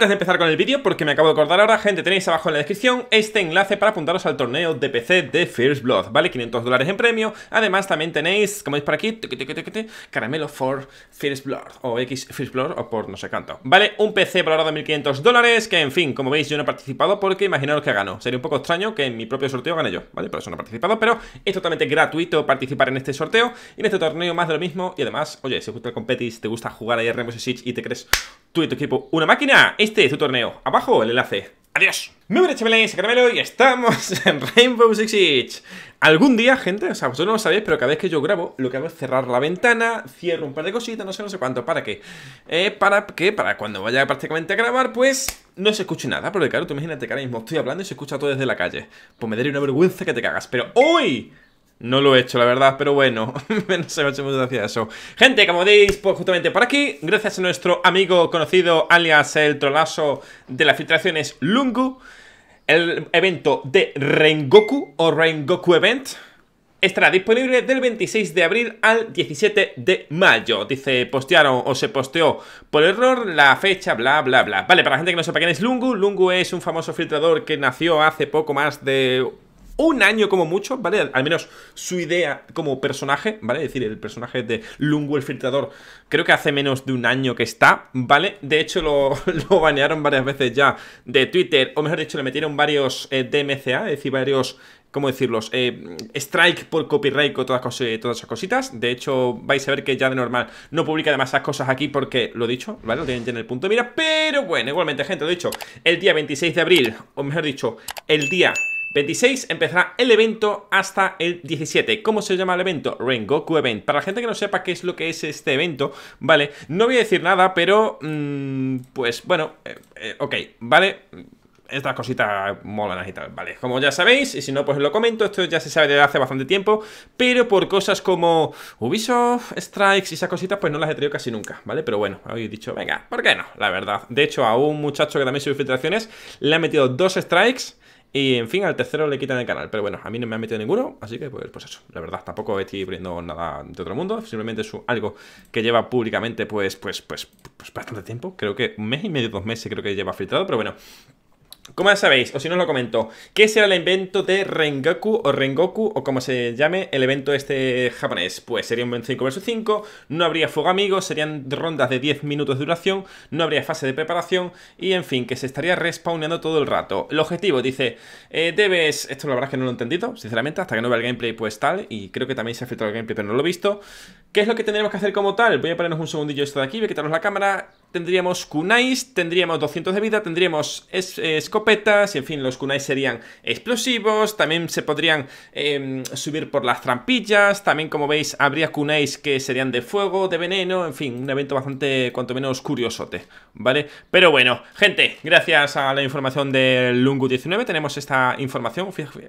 Antes de empezar con el vídeo, porque me acabo de acordar ahora, gente, tenéis abajo en la descripción este enlace para apuntaros al torneo de PC de First Blood, ¿vale? 500 dólares en premio. Además, también tenéis, como veis por aquí, caramelo for First Blood, o X First Blood, o por no sé cuánto, ¿vale? Un PC valorado de 1500 dólares, que en fin, como veis, yo no he participado porque imaginaros que gano. Sería un poco extraño que en mi propio sorteo gane yo, ¿vale? Por eso no he participado, pero es totalmente gratuito participar en este sorteo y en este torneo más de lo mismo. Y además, oye, si os gusta el competis, te gusta jugar ahí a Rainbow Six y te crees Tú y tu equipo, una máquina. Este es tu torneo. Abajo el enlace. Adiós. Muy buenas chavales, Caramelo y estamos en Rainbow Six Siege Algún día, gente, o sea, vosotros no lo sabéis Pero cada vez que yo grabo, lo que hago es cerrar la ventana Cierro un par de cositas, no sé, no sé cuánto ¿Para qué? Eh, ¿Para que Para cuando vaya prácticamente a grabar, pues No se escuche nada, porque claro, tú imagínate que ahora mismo estoy hablando Y se escucha todo desde la calle Pues me daría una vergüenza que te cagas Pero hoy no lo he hecho, la verdad, pero bueno, no se me ha hecho eso. Gente, como veis, pues justamente por aquí, gracias a nuestro amigo conocido, alias el trolazo de las filtraciones Lungu, el evento de Rengoku o Rengoku Event estará disponible del 26 de abril al 17 de mayo. Dice, postearon o se posteó por error la fecha, bla, bla, bla. Vale, para la gente que no sepa quién es Lungu, Lungu es un famoso filtrador que nació hace poco más de un año como mucho, ¿vale? Al menos su idea como personaje, ¿vale? Es decir, el personaje de Lungo el filtrador, creo que hace menos de un año que está, ¿vale? De hecho, lo, lo banearon varias veces ya de Twitter, o mejor dicho, le metieron varios eh, DMCA, es decir, varios ¿cómo decirlos? Eh, strike por copyright o todas, todas esas cositas. De hecho, vais a ver que ya de normal no publica demasiadas cosas aquí porque lo he dicho, ¿vale? Lo tienen en el punto de mira. Pero bueno, igualmente, gente, lo he dicho. El día 26 de abril, o mejor dicho, el día 26 empezará el evento hasta el 17. ¿Cómo se llama el evento? Rengoku Event. Para la gente que no sepa qué es lo que es este evento, ¿vale? No voy a decir nada, pero... Mm, pues bueno, eh, eh, ok, ¿vale? estas cositas molanas y tal, ¿vale? Como ya sabéis, y si no, pues lo comento, esto ya se sabe desde hace bastante tiempo, pero por cosas como Ubisoft, Strikes y esas cositas, pues no las he traído casi nunca, ¿vale? Pero bueno, habéis dicho, venga, ¿por qué no? La verdad. De hecho, a un muchacho que también sube filtraciones, le ha metido dos Strikes y en fin, al tercero le quitan el canal. Pero bueno, a mí no me ha metido ninguno, así que pues, pues eso. La verdad, tampoco estoy poniendo nada de otro mundo. Simplemente es algo que lleva públicamente pues, pues, pues, pues bastante tiempo. Creo que un mes y medio, dos meses creo que lleva filtrado, pero bueno. Como ya sabéis, o si no lo comento, ¿qué será el evento de Rengoku o Rengoku o como se llame el evento este japonés? Pues sería un 5 vs 5, no habría fuego amigo, serían rondas de 10 minutos de duración, no habría fase de preparación y en fin, que se estaría respawneando todo el rato. El objetivo dice, eh, debes, esto la verdad es que no lo he entendido, sinceramente, hasta que no vea el gameplay pues tal, y creo que también se ha filtrado el gameplay pero no lo he visto, ¿Qué es lo que tendríamos que hacer como tal? Voy a ponernos un segundillo esto de aquí, voy a quitarnos la cámara. Tendríamos kunais, tendríamos 200 de vida, tendríamos escopetas, y en fin, los kunais serían explosivos, también se podrían subir por las trampillas, también como veis habría kunais que serían de fuego, de veneno, en fin, un evento bastante, cuanto menos, curiosote, ¿vale? Pero bueno, gente, gracias a la información del Lungu19 tenemos esta información, fíjate,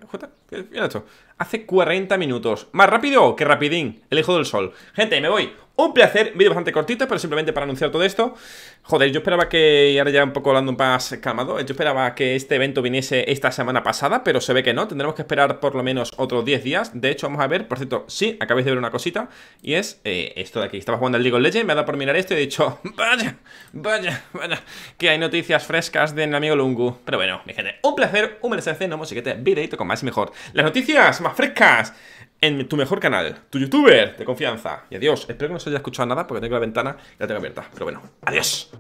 fíjate, hace 40 minutos, más rápido que rapidín, el hijo del sol. Gente, me voy. Un placer, vídeo bastante cortito, pero simplemente para anunciar todo esto. Joder, yo esperaba que, ahora ya un poco hablando más calmado, yo esperaba que este evento viniese esta semana pasada, pero se ve que no, tendremos que esperar por lo menos otros 10 días. De hecho, vamos a ver, por cierto, sí, acabáis de ver una cosita, y es eh, esto de aquí. Estaba jugando al League of Legends, me ha dado por mirar esto y he dicho, vaya, vaya, vaya, que hay noticias frescas de mi amigo Lungu. Pero bueno, mi gente, un placer, un placer, No, siguiente videito con más y mejor. Las noticias más frescas en tu mejor canal, tu youtuber de confianza. Y adiós. Espero que no se haya escuchado nada porque tengo la ventana y la tengo abierta. Pero bueno, adiós.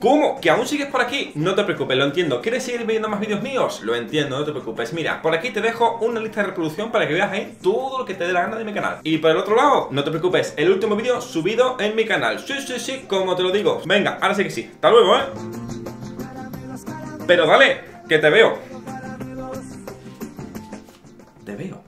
¿Cómo? ¿Que aún sigues por aquí? No te preocupes, lo entiendo. ¿Quieres seguir viendo más vídeos míos? Lo entiendo, no te preocupes. Mira, por aquí te dejo una lista de reproducción para que veas ahí todo lo que te dé la gana de mi canal. Y por el otro lado, no te preocupes, el último vídeo subido en mi canal. Sí, sí, sí, como te lo digo. Venga, ahora sí que sí. Hasta luego, ¿eh? Pero dale, que te veo. Te veo.